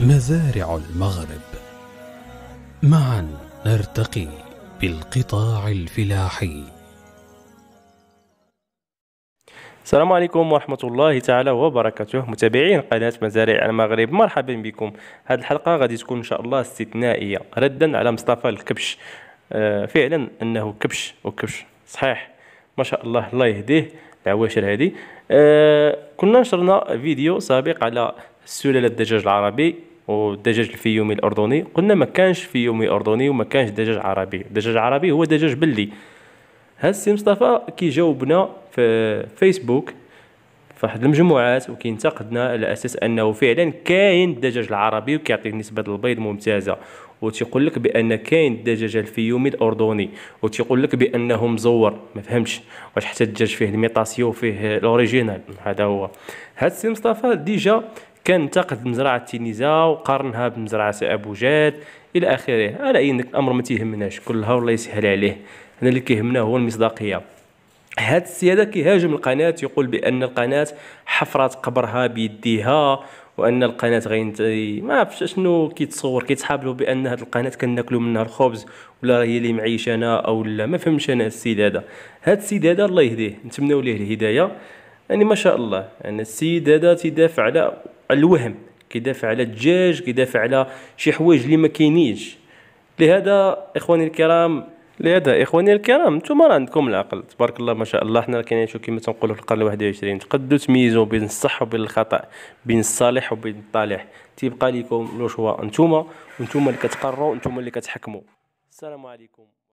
مزارع المغرب معا نرتقي بالقطاع الفلاحي السلام عليكم ورحمة الله تعالى وبركاته متابعين قناة مزارع المغرب مرحبا بكم هذه الحلقة غادي تكون إن شاء الله استثنائية ردا على مصطفى الكبش آه، فعلا أنه كبش وكبش صحيح ما شاء الله الله يهديه العواشر هذه آه كنا نشرنا فيديو سابق على سلالة الدجاج العربي والدجاج الفيومي الاردني قلنا ما كانش فيومي اردني وما كانش دجاج عربي الدجاج العربي هو دجاج بلدي هاد السي مصطفى كي جاوبنا في فيسبوك فواحد المجموعات وكينتقدنا على اساس انه فعلا كاين الدجاج العربي وكيعطي نسبه البيض ممتازه وتيقول لك بان كاين الدجاج الفيومي الاردني وتيقول لك بانه مزور ما فهمتش واش حتى الدجاج فيه الميطاسيو فيه الاوريجينال هذا هو هاد السي مصطفى ديجا كان انتقد مزرعة تينيزا وقارنها بمزرعه ابو جاد الى اخره على اي الامر ما تيهمناش كلها والله يسهل عليه هنا اللي كيهمنا هو المصداقيه هاد السيد كيهاجم القناه يقول بان القناه حفرت قبرها بيديها وان القناه غينت ما عرفتش شنو كيتصور كيتحابلو بان هاد القناه كناكلوا منها الخبز ولا هي اللي انا او لا ما فهمش انا السيد هذا هاد السيد هذا الله يهديه نتمنوا ليه الهدايه يعني ما شاء الله ان يعني السيد هذا تيدافع على الوهم كيدافع على الدجاج كيدافع على شي حوايج اللي ما كاينينش لهذا اخواني الكرام لهذا اخواني الكرام نتوما راه عندكم العقل تبارك الله ما شاء الله حنا كنعيشو كما تنقولوا في القرن 21 تقدروا تميزوا بين الصح وبين الخطا بين الصالح وبين الطالح تيبقى لكم لو شوا نتوما نتوما اللي كتقرروا نتوما اللي كتحكموا السلام عليكم